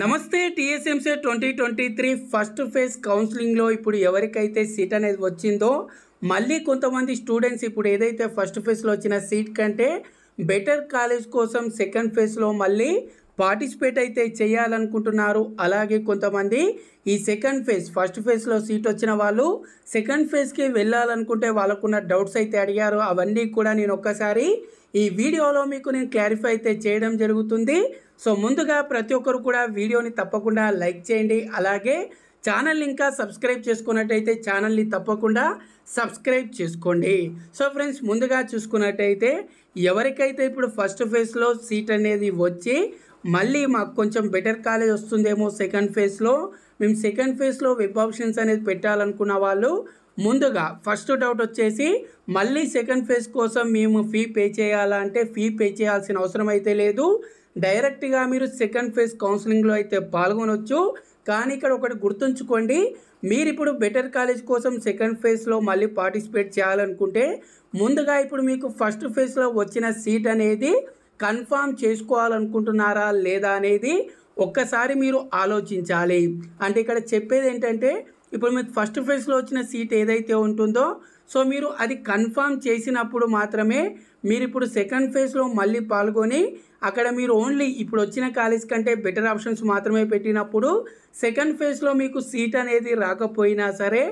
నమస్తే TSMC twenty twenty three first phase కౌన్సిలింగ్లో ఇప్పుడు ఎవరికైతే సీట్ అనేది వచ్చిందో మళ్ళీ కొంతమంది స్టూడెంట్స్ ఇప్పుడు ఏదైతే ఫస్ట్ ఫేజ్లో వచ్చిన సీట్ కంటే బెటర్ కాలేజ్ కోసం సెకండ్ ఫేజ్లో మళ్ళీ పార్టిసిపేట్ అయితే చేయాలనుకుంటున్నారు అలాగే కొంతమంది ఈ సెకండ్ ఫేజ్ ఫస్ట్ ఫేజ్లో సీట్ వచ్చిన వాళ్ళు సెకండ్ ఫేజ్కి వెళ్ళాలనుకుంటే వాళ్ళకున్న డౌట్స్ అయితే అడిగారు అవన్నీ కూడా నేను ఒక్కసారి ఈ వీడియోలో మీకు నేను క్లారిఫై అయితే చేయడం జరుగుతుంది సో ముందుగా ప్రతి ఒక్కరు కూడా వీడియోని తప్పకుండా లైక్ చేయండి అలాగే ఛానల్ ఇంకా సబ్స్క్రైబ్ చేసుకున్నట్టయితే ఛానల్ని తప్పకుండా సబ్స్క్రైబ్ చేసుకోండి సో ఫ్రెండ్స్ ముందుగా చూసుకున్నట్టయితే ఎవరికైతే ఇప్పుడు ఫస్ట్ ఫేజ్లో సీట్ అనేది వచ్చి మళ్ళీ మాకు కొంచెం బెటర్ కాలేజ్ వస్తుందేమో సెకండ్ ఫేజ్లో మేము సెకండ్ ఫేజ్లో వెబ్ ఆప్షన్స్ అనేది పెట్టాలనుకున్న వాళ్ళు ముందుగా ఫస్ట్ డౌట్ వచ్చేసి మళ్ళీ సెకండ్ ఫేజ్ కోసం మేము ఫీ పే చేయాలంటే ఫీ పే చేయాల్సిన అవసరం అయితే లేదు డైరెక్ట్గా మీరు సెకండ్ ఫేజ్ కౌన్సిలింగ్లో అయితే పాల్గొనవచ్చు కానీ ఇక్కడ ఒకటి గుర్తుంచుకోండి మీరు ఇప్పుడు బెటర్ కాలేజ్ కోసం సెకండ్ ఫేజ్లో మళ్ళీ పార్టిసిపేట్ చేయాలనుకుంటే ముందుగా ఇప్పుడు మీకు ఫస్ట్ ఫేజ్లో వచ్చిన సీట్ అనేది కన్ఫామ్ చేసుకోవాలనుకుంటున్నారా లేదా అనేది ఒక్కసారి మీరు ఆలోచించాలి అంటే ఇక్కడ చెప్పేది ఏంటంటే ఇప్పుడు మీరు ఫస్ట్ ఫేజ్లో వచ్చిన సీట్ ఏదైతే ఉంటుందో సో మీరు అది కన్ఫామ్ చేసినప్పుడు మాత్రమే మీరు ఇప్పుడు సెకండ్ ఫేజ్లో మళ్ళీ పాల్గొని అక్కడ మీరు ఓన్లీ ఇప్పుడు వచ్చిన కాలేజ్ కంటే బెటర్ ఆప్షన్స్ మాత్రమే పెట్టినప్పుడు సెకండ్ ఫేజ్లో మీకు సీట్ అనేది రాకపోయినా సరే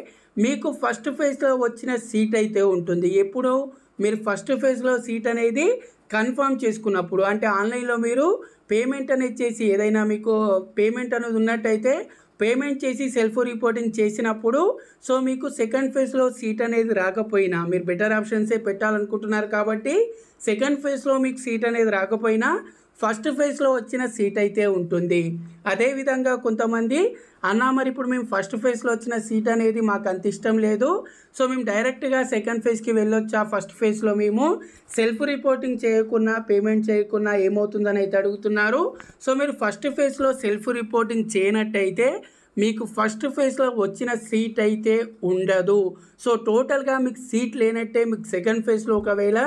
మీకు ఫస్ట్ ఫేజ్లో వచ్చిన సీట్ అయితే ఉంటుంది ఎప్పుడు మీరు ఫస్ట్ ఫేజ్లో సీట్ అనేది కన్ఫర్మ్ చేసుకున్నప్పుడు అంటే ఆన్లైన్లో మీరు పేమెంట్ అనేది చేసి ఏదైనా మీకు పేమెంట్ అనేది ఉన్నట్టయితే పేమెంట్ చేసి సెల్ఫ్ రిపోర్టింగ్ చేసినప్పుడు సో మీకు సెకండ్ ఫేజ్లో సీట్ అనేది రాకపోయినా మీరు బెటర్ ఆప్షన్సే పెట్టాలనుకుంటున్నారు కాబట్టి సెకండ్ ఫేజ్లో మీకు సీట్ అనేది రాకపోయినా ఫస్ట్ ఫేజ్లో వచ్చిన సీట్ అయితే ఉంటుంది అదేవిధంగా కొంతమంది అన్న మరి ఇప్పుడు మేము ఫస్ట్ ఫేజ్లో వచ్చిన సీట్ అనేది మాకు అంత ఇష్టం లేదు సో మేము డైరెక్ట్గా సెకండ్ ఫేజ్కి వెళ్ళొచ్చా ఫస్ట్ ఫేజ్లో మేము సెల్ఫ్ రిపోర్టింగ్ చేయకున్నా పేమెంట్ చేయకున్నా ఏమవుతుందని అయితే అడుగుతున్నారు సో మీరు ఫస్ట్ ఫేజ్లో సెల్ఫ్ రిపోర్టింగ్ చేయనట్టయితే మీకు ఫస్ట్ ఫేజ్లో వచ్చిన సీట్ అయితే ఉండదు సో టోటల్గా మీకు సీట్ లేనట్టే మీకు సెకండ్ ఫేజ్లో ఒకవేళ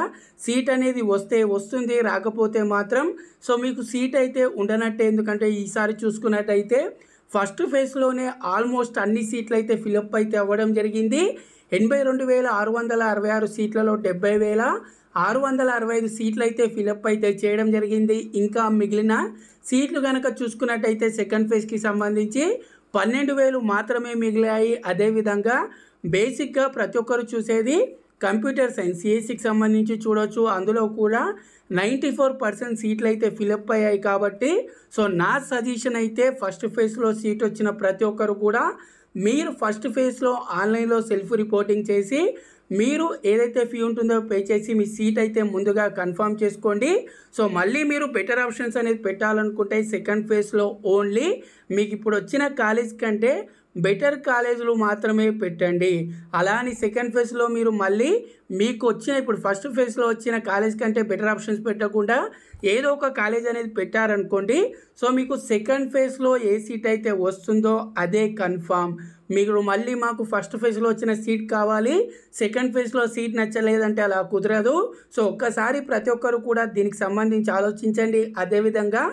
సీట్ అనేది వస్తే వస్తుంది రాకపోతే మాత్రం సో మీకు సీట్ అయితే ఉండనట్టే ఎందుకంటే ఈసారి చూసుకున్నట్టయితే ఫస్ట్ ఫేజ్లోనే ఆల్మోస్ట్ అన్ని సీట్లు అయితే ఫిలప్ అయితే అవ్వడం జరిగింది ఎనభై రెండు వేల ఆరు వందల అరవై ఆరు సీట్లలో డెబ్బై వేల ఆరు వందల అరవై ఐదు సీట్లు అయితే ఫిలప్ అయితే చేయడం జరిగింది ఇంకా మిగిలిన సీట్లు కనుక చూసుకున్నట్టయితే సెకండ్ ఫేజ్కి సంబంధించి పన్నెండు వేలు మాత్రమే మిగిలాయి అదేవిధంగా బేసిక్గా ప్రతి ఒక్కరు చూసేది కంప్యూటర్ సైన్స్ ఏసీకి సంబంధించి చూడొచ్చు అందులో కూడా నైంటీ ఫోర్ పర్సెంట్ సీట్లు అయితే ఫిలప్ అయ్యాయి కాబట్టి సో నా సజెషన్ అయితే ఫస్ట్ ఫేజ్లో సీట్ వచ్చిన ప్రతి ఒక్కరు కూడా మీరు ఫస్ట్ ఫేజ్లో ఆన్లైన్లో సెల్ఫ్ రిపోర్టింగ్ చేసి మీరు ఏదైతే ఫీ ఉంటుందో పే చేసి మీ సీట్ అయితే ముందుగా కన్ఫర్మ్ చేసుకోండి సో మళ్ళీ మీరు బెటర్ ఆప్షన్స్ అనేది పెట్టాలనుకుంటే సెకండ్ ఫేజ్లో ఓన్లీ మీకు ఇప్పుడు వచ్చిన కాలేజ్ కంటే బెటర్ కాలేజీలు మాత్రమే పెట్టండి అలా అని సెకండ్ ఫేజ్లో మీరు మళ్ళీ మీకు వచ్చిన ఇప్పుడు ఫస్ట్ ఫేజ్లో వచ్చిన కాలేజ్ కంటే బెటర్ ఆప్షన్స్ పెట్టకుండా ఏదో ఒక కాలేజ్ అనేది పెట్టారనుకోండి సో మీకు సెకండ్ ఫేజ్లో ఏ సీట్ అయితే వస్తుందో అదే కన్ఫామ్ మీకు మళ్ళీ మాకు ఫస్ట్ ఫేజ్లో వచ్చిన సీట్ కావాలి సెకండ్ ఫేజ్లో సీట్ నచ్చలేదంటే అలా కుదరదు సో ఒక్కసారి ప్రతి ఒక్కరు కూడా దీనికి సంబంధించి ఆలోచించండి అదేవిధంగా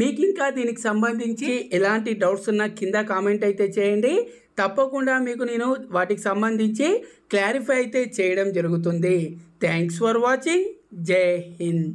మీకు ఇంకా దీనికి సంబంధించి ఎలాంటి డౌట్స్ ఉన్నా కింద కామెంట్ అయితే చేయండి తప్పకుండా మీకు నేను వాటికి సంబంధించి క్లారిఫై అయితే చేయడం జరుగుతుంది థ్యాంక్స్ ఫర్ వాచింగ్ జై హింద్